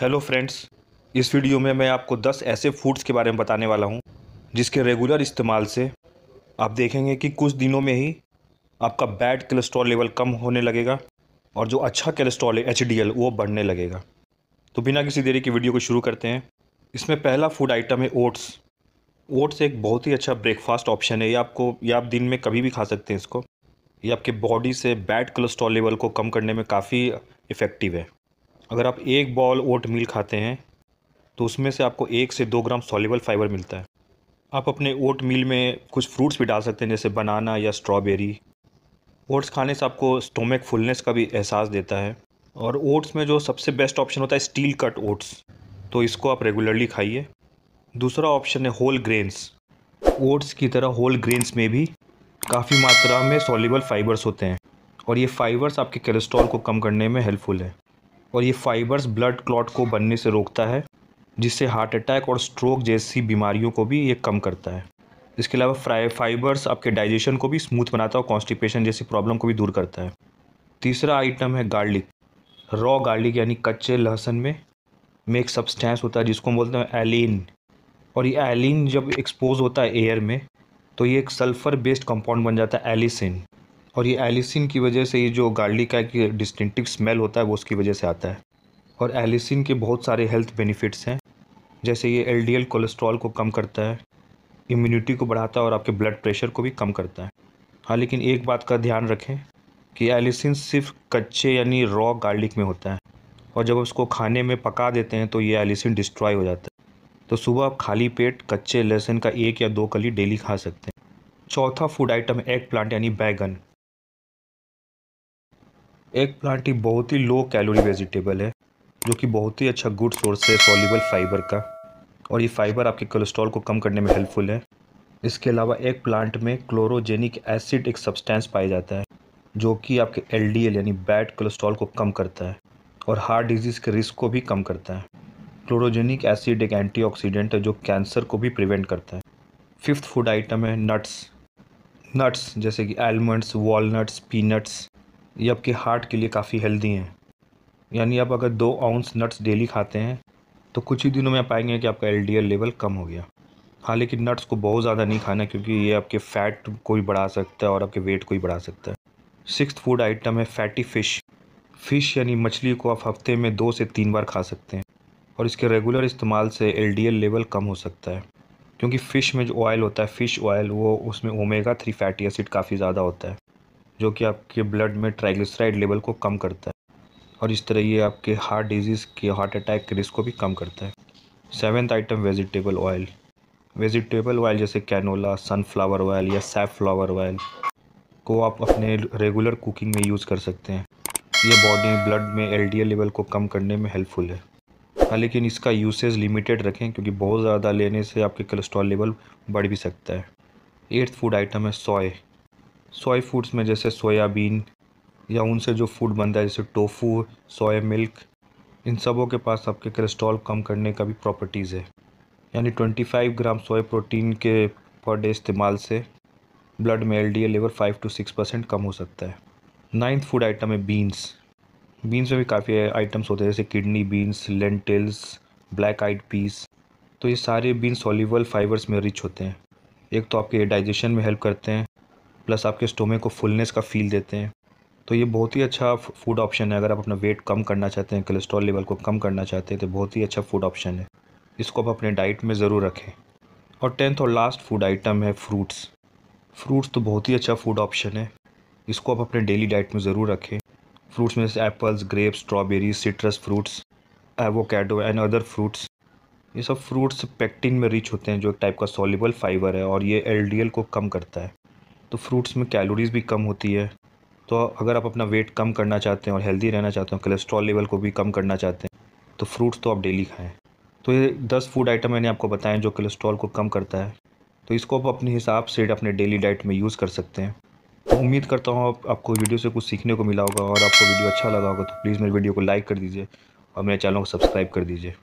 hello friends इस video में मैं आपको 10 ऐसे फूड्स के बारे में बताने वाला हूं जिसके रेगुलर इस्तेमाल से आप देखेंगे कि कुछ दिनों में ही आपका बैड कोलेस्ट्रॉल लेवल कम होने लगेगा और जो अच्छा कोलेस्ट्रॉल है एच वो बढ़ने लगेगा तो बिना किसी देरी के वीडियो को शुरू करते हैं इसमें पहला फूड आइटम है ओट्स ओट्स एक बहुत ही अच्छा ब्रेकफास्ट ऑप्शन है ये आपको ये आप दिन में कभी भी खा सकते हैं इसको ये आपके बॉडी से बैड कोलेस्ट्रॉल लेवल को कम करने में काफ़ी इफ़ेक्टिव है अगर आप एक बॉल ओट मील खाते हैं तो उसमें से आपको एक से दो ग्राम सॉलिबल फाइबर मिलता है आप अपने ओट मील में कुछ फ्रूट्स भी डाल सकते हैं जैसे बनाना या स्ट्रॉबेरी ओट्स खाने से आपको स्टोमक फुलनेस का भी एहसास देता है और ओट्स में जो सबसे बेस्ट ऑप्शन होता है स्टील कट ओट्स तो इसको आप रेगुलरली खाइए दूसरा ऑप्शन है होल ग्रेन्स ओट्स की तरह होल ग्रेन्स में भी काफ़ी मात्रा में सॉलिबल फाइबर्स होते हैं और ये फाइबर्स आपके कोलेस्ट्रॉल को कम करने में हेल्पफुल है और ये फाइबर्स ब्लड क्लॉट को बनने से रोकता है जिससे हार्ट अटैक और स्ट्रोक जैसी बीमारियों को भी ये कम करता है इसके अलावा फ्राई फाइबर्स आपके डाइजेशन को भी स्मूथ बनाता है और कॉन्स्टिपेशन जैसी प्रॉब्लम को भी दूर करता है तीसरा आइटम है गार्लिक रॉ गार्लिक यानी कच्चे लहसुन में में एक सब्सटेंस होता है जिसको हम बोलते हैं एलिन और ये एलिन जब एक्सपोज होता है एयर में तो ये एक सल्फ़र बेस्ड कंपाउंड बन जाता है एलिसिन और ये एलिसिन की वजह से ये जो गार्लिक का एक डिस्टिंक्टिव स्मेल होता है वो उसकी वजह से आता है और एलिसिन के बहुत सारे हेल्थ बेनिफिट्स हैं जैसे ये एल कोलेस्ट्रॉल को कम करता है इम्यूनिटी को बढ़ाता है और आपके ब्लड प्रेशर को भी कम करता है हाँ लेकिन एक बात का ध्यान रखें कि एलिसिन सिर्फ कच्चे यानी रॉ गार्लिक में होता है और जब उसको खाने में पका देते हैं तो ये एलिसिन डिस्ट्रॉय हो जाता है तो सुबह आप खाली पेट कच्चे लहसुन का एक या दो कली डेली खा सकते हैं चौथा फूड आइटम एग प्लांट यानी बैगन एक प्लांट ही बहुत ही लो कैलोरी वेजिटेबल है जो कि बहुत ही अच्छा गुड सोर्स है सॉल्यूबल फाइबर का और ये फाइबर आपके कोलेस्ट्रॉल को कम करने में हेल्पफुल है इसके अलावा एक प्लांट में क्लोरोजेनिक एसिड एक सब्सटेंस पाया जाता है जो कि आपके एल यानी बैड कोलेस्ट्रॉल को कम करता है और हार्ट डिजीज़ के रिस्क को भी कम करता है क्लोरोजेनिक एसिड एक एंटीऑक्सीडेंट है जो कैंसर को भी प्रिवेंट करता है फिफ्थ फूड आइटम है नट्स नट्स जैसे कि आलमंड्स वॉलनट्स पीनट्स ये आपके हार्ट के लिए काफ़ी हेल्दी हैं यानी आप अगर दो आउंस नट्स डेली खाते हैं तो कुछ ही दिनों में आप पाएंगे कि आपका एल लेवल कम हो गया हाँ लेकिन नट्स को बहुत ज़्यादा नहीं खाना क्योंकि ये आपके फ़ैट को भी बढ़ा सकता है और आपके वेट को भी बढ़ा सकता है सिक्स फूड आइटम है फैटी फ़िश फ़िश यानी मछली को आप हफ्ते में दो से तीन बार खा सकते हैं और इसके रेगुलर इस्तेमाल से एल लेवल कम हो सकता है क्योंकि फ़िश में जो ऑयल होता है फ़िश ऑयल वो उसमें ओमेगा थ्री फैटी एसिड काफ़ी ज़्यादा होता है जो कि आपके ब्लड में ट्राइग्लिसराइड लेवल को कम करता है और इस तरह ये आपके हार्ट डिजीज़ के हार्ट अटैक के रिस्क को भी कम करता है seventh item vegetable oil vegetable oil जैसे कैनोला सनफ्लावर ऑयल या सैफ्लावर ऑयल को आप अपने रेगुलर कुकिंग में यूज़ कर सकते हैं ये बॉडी ब्लड में एल लेवल को कम करने में हेल्पफुल है हाँ, लेकिन इसका यूसेज लिमिटेड रखें क्योंकि बहुत ज़्यादा लेने से आपके कोलेस्ट्रॉल लेवल बढ़ भी सकता है एट्थ फूड आइटम है सोए सोया फूड्स में जैसे सोयाबीन या उनसे जो फूड बनता है जैसे टोफू सोया मिल्क इन सबों के पास आपके कोलेस्ट्रॉल कम करने का भी प्रॉपर्टीज़ है यानी 25 ग्राम सोया प्रोटीन के पर डे इस्तेमाल से ब्लड में L D level five to six percent कम हो सकता है नाइन्थ फूड आइटम है बीन्स बीन्स में भी काफ़ी आइटम्स होते हैं जैसे kidney beans lentils black eyed peas तो ये सारे बीन्स सॉल्यूबल फाइबर्स में रिच होते हैं एक तो आपके डाइजेशन में हेल्प करते हैं प्लस आपके स्टोमे को फुलनेस का फील देते हैं तो ये बहुत ही अच्छा फूड ऑप्शन है अगर आप अपना वेट कम करना चाहते हैं कोलेस्ट्रॉल लेवल को कम करना चाहते हैं तो बहुत ही अच्छा फूड ऑप्शन है इसको आप अपने डाइट में ज़रूर रखें और टेंथ और लास्ट फूड आइटम है फ्रूट्स फ्रूट्स तो बहुत ही अच्छा फूड ऑप्शन है इसको आप अपने डेली डाइट में ज़रूर रखें फ्रूट्स में जैसे apples grapes strawberry citrus fruits avocado and other fruits ये सब फ्रूट्स पेक्टिन में रिच होते हैं जो एक टाइप का सॉलिबल फाइबर है और ये एल को कम करता है तो फ्रूट्स में कैलोरीज़ भी कम होती है तो अगर आप अपना वेट कम करना चाहते हैं और हेल्दी रहना चाहते हैं कोलेस्ट्रॉल लेवल को भी कम करना चाहते हैं तो फ्रूट्स तो आप डेली खाएँ तो ये दस फूड आइटम मैंने आपको बताएं जो कोलेस्ट्रॉल को कम करता है तो इसको आप अपने हिसाब से अपने डेली डाइट में यूज़ कर सकते हैं तो उम्मीद करता हूँ आप, आपको वीडियो से कुछ सीखने को मिला होगा और आपको वीडियो अच्छा लगा होगा तो प्लीज़ मेरे वीडियो को लाइक कर दीजिए और मेरे चैनल को सब्सक्राइब कर दीजिए